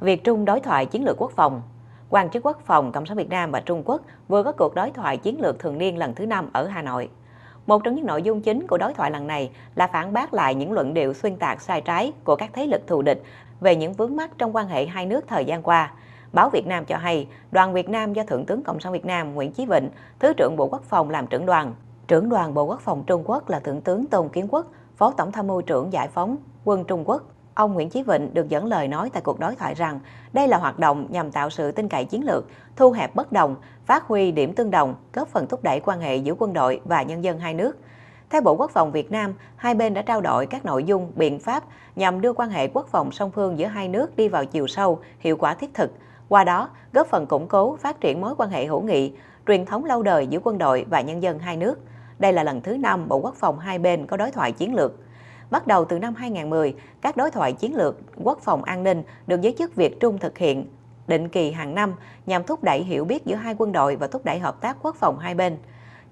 Việt Trung đối thoại chiến lược quốc phòng. Quan chức quốc phòng Cộng sản Việt Nam và Trung Quốc vừa có cuộc đối thoại chiến lược thường niên lần thứ năm ở Hà Nội. Một trong những nội dung chính của đối thoại lần này là phản bác lại những luận điệu xuyên tạc sai trái của các thế lực thù địch về những vướng mắc trong quan hệ hai nước thời gian qua. Báo Việt Nam cho hay, đoàn Việt Nam do Thượng tướng Cộng sản Việt Nam Nguyễn Chí Vịnh, Thứ trưởng Bộ Quốc phòng làm trưởng đoàn. Trưởng đoàn Bộ Quốc phòng Trung Quốc là Thượng tướng Tôn Kiến Quốc, Phó Tổng tham mưu trưởng Giải phóng quân Trung Quốc. Ông Nguyễn Chí Vịnh được dẫn lời nói tại cuộc đối thoại rằng đây là hoạt động nhằm tạo sự tin cậy chiến lược, thu hẹp bất đồng, phát huy điểm tương đồng, góp phần thúc đẩy quan hệ giữa quân đội và nhân dân hai nước. Theo Bộ Quốc phòng Việt Nam, hai bên đã trao đổi các nội dung, biện pháp nhằm đưa quan hệ quốc phòng song phương giữa hai nước đi vào chiều sâu, hiệu quả thiết thực, qua đó góp phần củng cố phát triển mối quan hệ hữu nghị, truyền thống lâu đời giữa quân đội và nhân dân hai nước. Đây là lần thứ năm Bộ Quốc phòng hai bên có đối thoại chiến lược. Bắt đầu từ năm 2010, các đối thoại chiến lược quốc phòng an ninh được giới chức Việt Trung thực hiện định kỳ hàng năm nhằm thúc đẩy hiểu biết giữa hai quân đội và thúc đẩy hợp tác quốc phòng hai bên.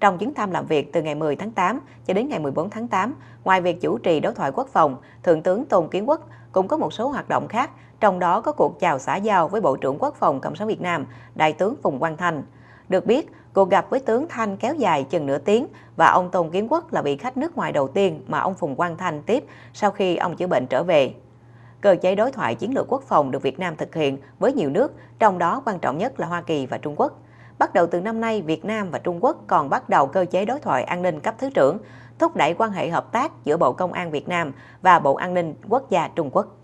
Trong chuyến thăm làm việc từ ngày 10 tháng 8 cho đến ngày 14 tháng 8, ngoài việc chủ trì đối thoại quốc phòng, Thượng tướng Tôn Kiến Quốc cũng có một số hoạt động khác, trong đó có cuộc chào xã giao với Bộ trưởng Quốc phòng Cộng sản Việt Nam, Đại tướng Phùng Quang Thành được biết, cuộc gặp với tướng Thanh kéo dài chừng nửa tiếng và ông Tôn Kiến Quốc là vị khách nước ngoài đầu tiên mà ông Phùng Quang Thanh tiếp sau khi ông chữa bệnh trở về. Cơ chế đối thoại chiến lược quốc phòng được Việt Nam thực hiện với nhiều nước, trong đó quan trọng nhất là Hoa Kỳ và Trung Quốc. Bắt đầu từ năm nay, Việt Nam và Trung Quốc còn bắt đầu cơ chế đối thoại an ninh cấp thứ trưởng, thúc đẩy quan hệ hợp tác giữa Bộ Công an Việt Nam và Bộ An ninh Quốc gia Trung Quốc.